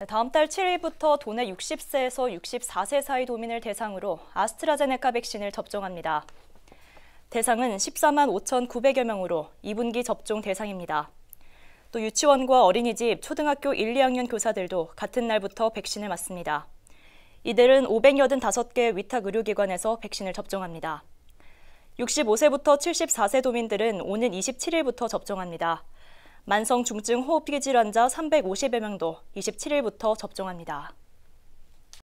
네, 다음 달 7일부터 도내 60세에서 64세 사이 도민을 대상으로 아스트라제네카 백신을 접종합니다. 대상은 14만 5,900여 명으로 2분기 접종 대상입니다. 또 유치원과 어린이집, 초등학교 1, 2학년 교사들도 같은 날부터 백신을 맞습니다. 이들은 585개 위탁 의료기관에서 백신을 접종합니다. 65세부터 74세 도민들은 오는 27일부터 접종합니다. 만성 중증 호흡기 질환자 350여 명도 27일부터 접종합니다.